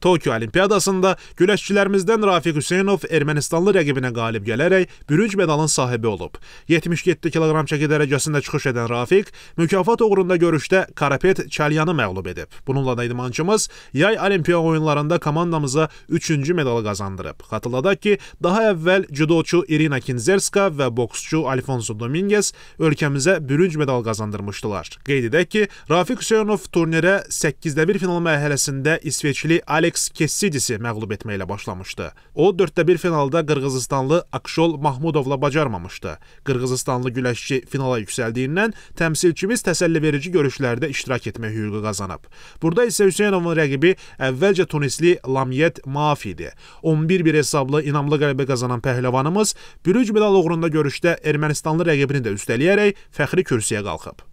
Tokio Olimpiadasında güləşçilərimizdən Rafiq Hüseynov Ermənistanlı rəqibinə qalib gələrək bürünc medalın sahibi olub. 77 kiloqram çəki dərəcəsində çıxış edən Rafiq mükafat uğrunda görüşdə Karapet Çalyanı məğlub edib. Bununla da idmançımız yay olimpiya oyunlarında komandamıza 3-cü medalı qazandırıb. Xatırladaq ki, daha əvvəl judoçu Irina Kinzerska və boksçu Alfonso Dominguez ölkəmizə bürünc medal qazandırmışdılar. Qeyd edək ki, Rafiq Hüseynov turnirə 8-də 1 final mərhələsində İsveçli Ale Alex Kessidisi məğlub etməklə başlamışdı. O, 4-də 1 finalda qırğızistanlı Akşol Mahmudovla bacarmamışdı. Qırğızistanlı güləşçi finala yüksəldiyindən təmsilçimiz təsəlliverici görüşlərdə iştirak etmək hüququ qazanıb. Burada isə Hüseynovun rəqibi əvvəlcə tunisli Lamiyet Maaf idi. 11-1 hesablı inamlı qələbə qazanan pəhləvanımız bürünc medal uğrunda görüşdə Ermənistanlı rəqibini də üstələyərək fəxri kürsüyə qalxıb.